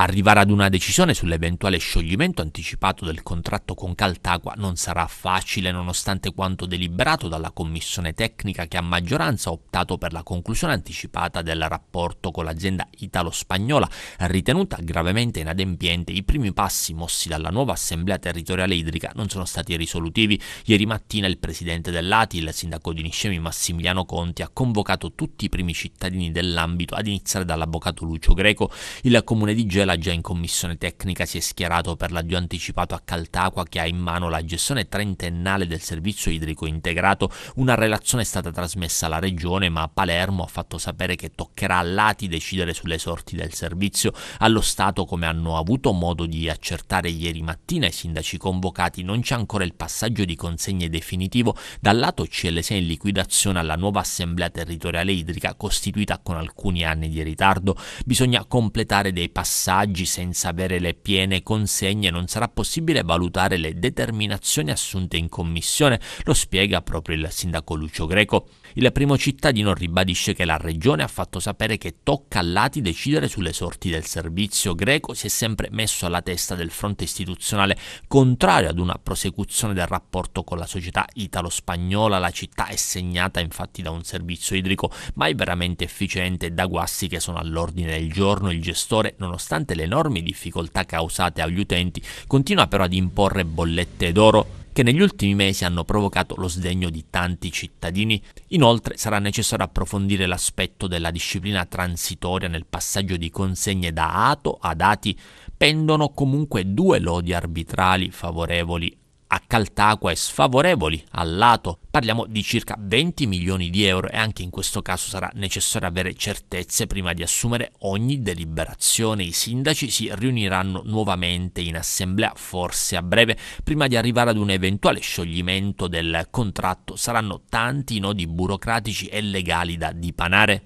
Arrivare ad una decisione sull'eventuale scioglimento anticipato del contratto con Caltagua non sarà facile nonostante quanto deliberato dalla commissione tecnica che a maggioranza ha optato per la conclusione anticipata del rapporto con l'azienda italo-spagnola, ritenuta gravemente inadempiente. I primi passi mossi dalla nuova assemblea territoriale idrica non sono stati risolutivi. Ieri mattina il presidente dell'ATI, il sindaco di Niscemi Massimiliano Conti, ha convocato tutti i primi cittadini dell'ambito, ad iniziare dall'avvocato Lucio Greco. Il comune di Gela Candela già in commissione tecnica si è schierato per l'addio anticipato a Caltacqua che ha in mano la gestione trentennale del servizio idrico integrato. Una relazione è stata trasmessa alla regione ma Palermo ha fatto sapere che toccherà a Lati decidere sulle sorti del servizio. Allo Stato, come hanno avuto modo di accertare ieri mattina i sindaci convocati, non c'è ancora il passaggio di consegne definitivo dal lato CLS in liquidazione alla nuova assemblea territoriale idrica costituita con alcuni anni di ritardo. Bisogna completare dei passaggi passaggi senza avere le piene consegne non sarà possibile valutare le determinazioni assunte in commissione, lo spiega proprio il sindaco Lucio Greco. Il primo cittadino ribadisce che la regione ha fatto sapere che tocca a lati decidere sulle sorti del servizio. Greco si è sempre messo alla testa del fronte istituzionale contrario ad una prosecuzione del rapporto con la società italo-spagnola. La città è segnata infatti da un servizio idrico mai veramente efficiente e da guasti che sono all'ordine del giorno. Il gestore, nonostante nonostante le enormi difficoltà causate agli utenti, continua però ad imporre bollette d'oro che negli ultimi mesi hanno provocato lo sdegno di tanti cittadini. Inoltre sarà necessario approfondire l'aspetto della disciplina transitoria nel passaggio di consegne da ATO a dati. Pendono comunque due lodi arbitrali favorevoli a Caltacqua e sfavorevoli al lato. Parliamo di circa 20 milioni di euro e anche in questo caso sarà necessario avere certezze prima di assumere ogni deliberazione. I sindaci si riuniranno nuovamente in assemblea, forse a breve, prima di arrivare ad un eventuale scioglimento del contratto. Saranno tanti i nodi burocratici e legali da dipanare.